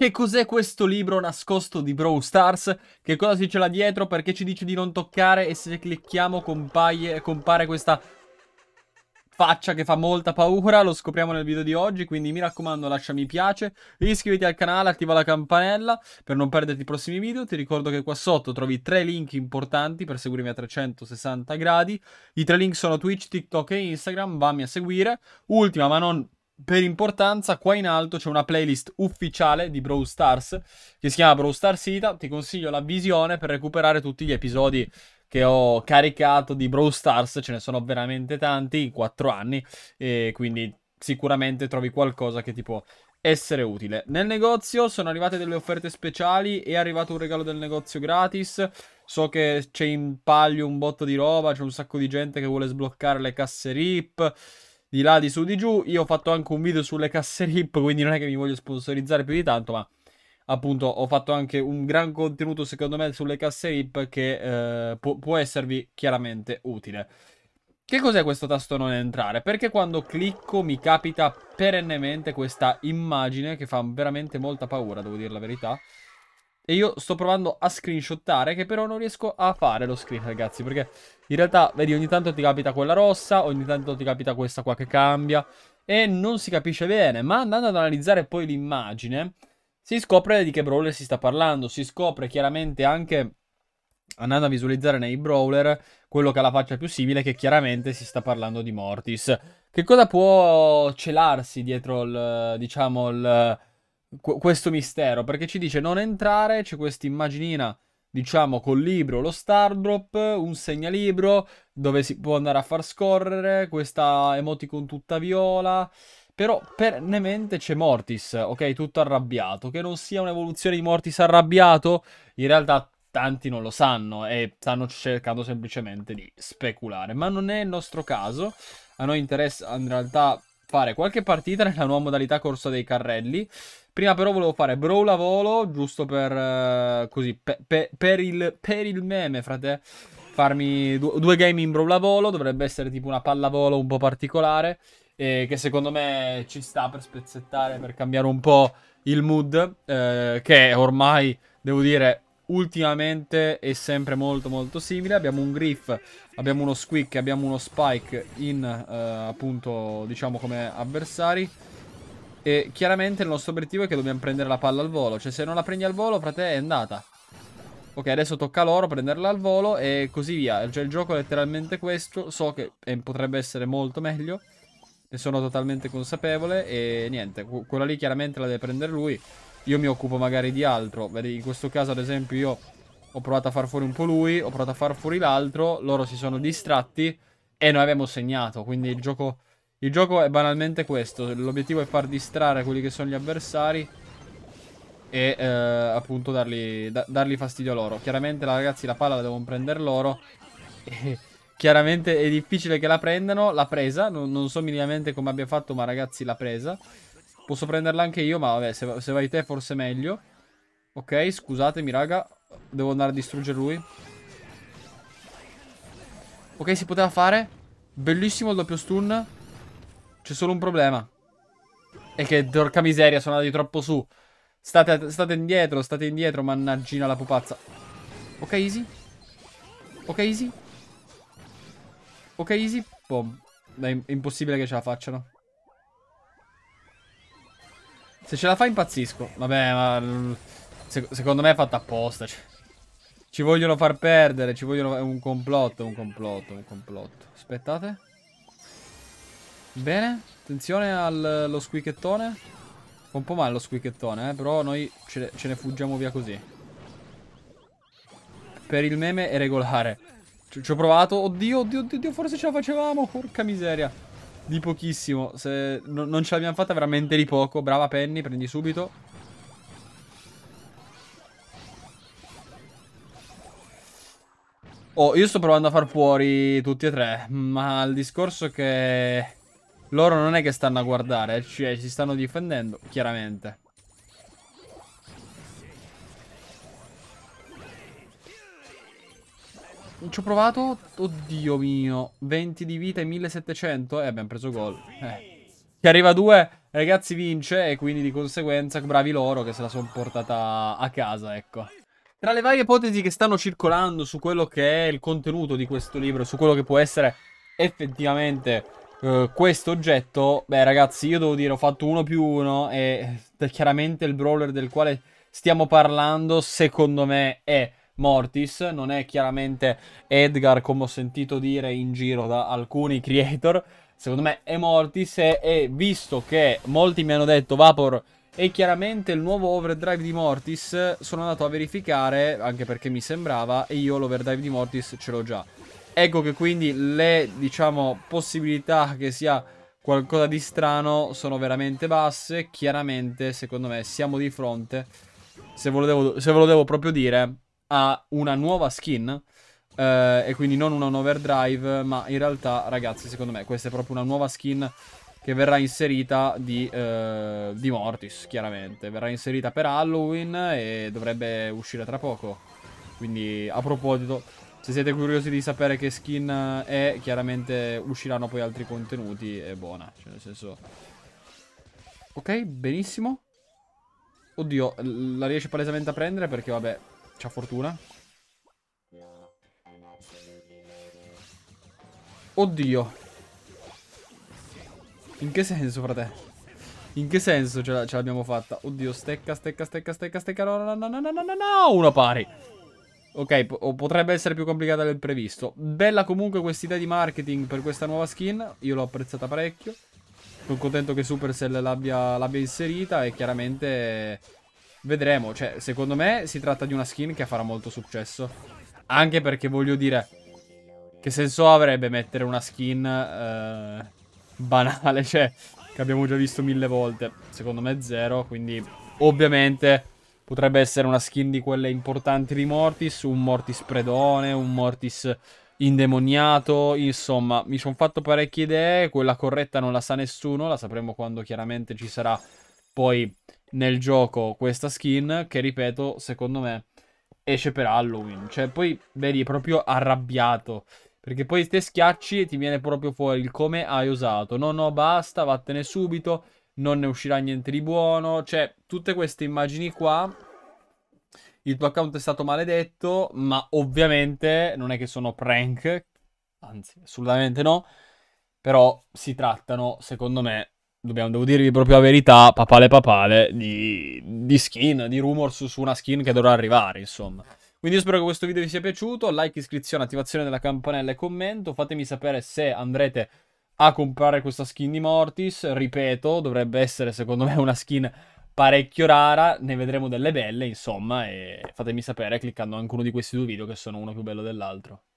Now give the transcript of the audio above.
Che cos'è questo libro nascosto di Brawl Stars? Che cosa si ce l'ha dietro? Perché ci dice di non toccare e se clicchiamo compaie, compare questa faccia che fa molta paura, lo scopriamo nel video di oggi, quindi mi raccomando lascia mi piace, iscriviti al canale, attiva la campanella per non perderti i prossimi video, ti ricordo che qua sotto trovi tre link importanti per seguirmi a 360 gradi, i tre link sono Twitch, TikTok e Instagram, vammi a seguire, ultima ma non per importanza, qua in alto c'è una playlist ufficiale di Brawl Stars che si chiama Brawl Stars Ita. Ti consiglio la visione per recuperare tutti gli episodi che ho caricato di Brawl Stars. Ce ne sono veramente tanti in 4 anni. E quindi sicuramente trovi qualcosa che ti può essere utile. Nel negozio sono arrivate delle offerte speciali. È arrivato un regalo del negozio gratis. So che c'è in palio un botto di roba. C'è un sacco di gente che vuole sbloccare le casse RIP di là, di su, di giù. Io ho fatto anche un video sulle casse RIP, quindi non è che mi voglio sponsorizzare più di tanto, ma appunto ho fatto anche un gran contenuto secondo me sulle casse RIP che eh, pu può esservi chiaramente utile. Che cos'è questo tasto non entrare? Perché quando clicco mi capita perennemente questa immagine che fa veramente molta paura, devo dire la verità. E io sto provando a screenshottare che però non riesco a fare lo screen ragazzi Perché in realtà vedi ogni tanto ti capita quella rossa Ogni tanto ti capita questa qua che cambia E non si capisce bene Ma andando ad analizzare poi l'immagine Si scopre di che brawler si sta parlando Si scopre chiaramente anche andando a visualizzare nei brawler quello che ha la faccia più simile che chiaramente si sta parlando di Mortis. Che cosa può celarsi dietro il, diciamo, il, qu- questo mistero, perché ci dice non entrare, c'è questa immaginina, diciamo, col libro, lo Stardrop, un segnalibro, dove si può andare a far scorrere, questa emoticon tutta viola... Però perennemente c'è Mortis, ok? Tutto arrabbiato. Che non sia un'evoluzione di Mortis arrabbiato, in realtà tanti non lo sanno e stanno cercando semplicemente di speculare. Ma non è il nostro caso. A noi interessa in realtà fare qualche partita nella nuova modalità corsa dei carrelli. Prima però volevo fare Brawl a volo, giusto per... Eh, così, pe pe per, il, per, il, meme, frate. Farmi du due game in Brawl a volo, dovrebbe essere tipo una pallavolo un po' particolare. Eh, che secondo me ci sta per spezzettare, per cambiare un po' il mood. Eh, che ormai, devo dire, ultimamente è sempre molto molto simile. Abbiamo un Griff, abbiamo uno Squick, abbiamo uno Spike in eh, appunto diciamo come avversari. E chiaramente il nostro obiettivo è che dobbiamo prendere la palla al volo. Cioè se non la prendi al volo, frate, è andata. Ok, adesso tocca a loro prenderla al volo e così via. Cioè il gioco è letteralmente questo. So che eh, potrebbe essere molto meglio. Ne sono totalmente consapevole e niente. Quella lì chiaramente la deve prendere lui. Io mi occupo magari di altro. Vedi, in questo caso ad esempio io ho provato a far fuori un po' lui, ho provato a far fuori l'altro. Loro si sono distratti e noi abbiamo segnato. Quindi il gioco il gioco è banalmente questo, l'obiettivo è far distrarre quelli che sono gli avversari e eh, appunto dargli, da, dargli, fastidio loro. Chiaramente ragazzi la palla la devono prendere loro e chiaramente è difficile che la prendano, l'ha presa, non, non, so minimamente come abbia fatto ma ragazzi l'ha presa. Posso prenderla anche io ma vabbè se, se vai te forse meglio. Ok scusatemi raga, devo andare a distruggere lui. Ok si poteva fare, bellissimo il doppio stun. C'è solo un problema. E che, porca miseria, sono andati troppo su. State, state indietro, state indietro, mannaggina la pupazza. Ok, easy. Ok, easy. Ok, easy. Boom. Dai, è impossibile che ce la facciano. Se ce la fa impazzisco. Vabbè, ma... Mm, se, secondo me è fatta apposta. Cioè. Ci vogliono far perdere, ci vogliono... È un complotto, un complotto, un complotto. Aspettate. Bene, attenzione allo squichettone. Fa un po' male lo squichettone, eh, però noi ce ne, ce ne fuggiamo via così. Per il meme è regolare. Ci ho provato. Oddio, oddio, oddio, oddio, forse ce la facevamo. Porca miseria. Di pochissimo. Se no, non ce l'abbiamo fatta veramente di poco. Brava Penny, prendi subito. Oh, io sto provando a far fuori tutti e tre. Ma il discorso che... Loro non è che stanno a guardare, eh, cioè si stanno difendendo, chiaramente. Non ci ho provato? Oddio mio. 20 di vita e 1700? eh, abbiamo preso gol. Eh. Chi arriva a due, ragazzi, vince. E quindi di conseguenza, bravi loro che se la sono portata a casa, ecco. Tra le varie ipotesi che stanno circolando su quello che è il contenuto di questo libro, su quello che può essere effettivamente eh, questo oggetto, beh ragazzi io devo dire ho fatto uno più uno e eh, chiaramente il brawler del quale stiamo parlando secondo me è Mortis, non è chiaramente Edgar come ho sentito dire in giro da alcuni creator, secondo me è Mortis e, e visto che molti mi hanno detto Vapor è chiaramente il nuovo overdrive di Mortis, sono andato a verificare anche perché mi sembrava e io l'overdrive di Mortis ce l'ho già. Ecco che quindi le, diciamo, possibilità che sia qualcosa di strano sono veramente basse. Chiaramente, secondo me, siamo di fronte, se ve lo devo, ve lo devo proprio dire, a una nuova skin. Eh, e quindi non un overdrive, ma in realtà, ragazzi, secondo me questa è proprio una nuova skin che verrà inserita di, eh, di Mortis, chiaramente. Verrà inserita per Halloween e dovrebbe uscire tra poco. Quindi, a proposito, se siete curiosi di sapere che skin è, chiaramente usciranno poi altri contenuti e buona. Cioè, nel senso... Ok, benissimo. Oddio, la riesce palesemente a prendere perché, vabbè, c'ha fortuna. Oddio. In che senso, frate? In che senso ce l'abbiamo fatta? Oddio, stecca, stecca, stecca, stecca, stecca. No, no, no, no, no, no, no, uno pari. Ok, po potrebbe essere più complicata del previsto. Bella comunque questa idea di marketing per questa nuova skin. Io l'ho apprezzata parecchio. Sono contento che Supercell l'abbia inserita e chiaramente vedremo. Cioè, secondo me si tratta di una skin che farà molto successo. Anche perché voglio dire, che senso avrebbe mettere una skin eh, banale, cioè, che abbiamo già visto mille volte. Secondo me zero, quindi ovviamente Potrebbe essere una skin di quelle importanti di Mortis, un Mortis predone, un Mortis indemoniato, insomma, mi sono fatto parecchie idee, quella corretta non la sa nessuno, la sapremo quando chiaramente ci sarà poi nel gioco questa skin che ripeto, secondo me esce per Halloween, cioè poi vedi è proprio arrabbiato perché poi te schiacci e ti viene proprio fuori il come hai usato. No, no, basta, vattene subito non ne uscirà niente di buono. Cioè, tutte queste immagini qua. Il tuo account è stato maledetto, ma ovviamente non è che sono prank, anzi, assolutamente no. Però si trattano, secondo me, dobbiamo, devo dirvi proprio la verità, papale papale, di, di skin, di rumors su una skin che dovrà arrivare, insomma. Quindi io spero che questo video vi sia piaciuto, like, iscrizione, attivazione della campanella e commento, fatemi sapere se andrete a comprare questa skin di Mortis. Ripeto, dovrebbe essere secondo me una skin parecchio rara, ne vedremo delle belle, insomma, e fatemi sapere cliccando anche uno di questi due video che sono uno più bello dell'altro.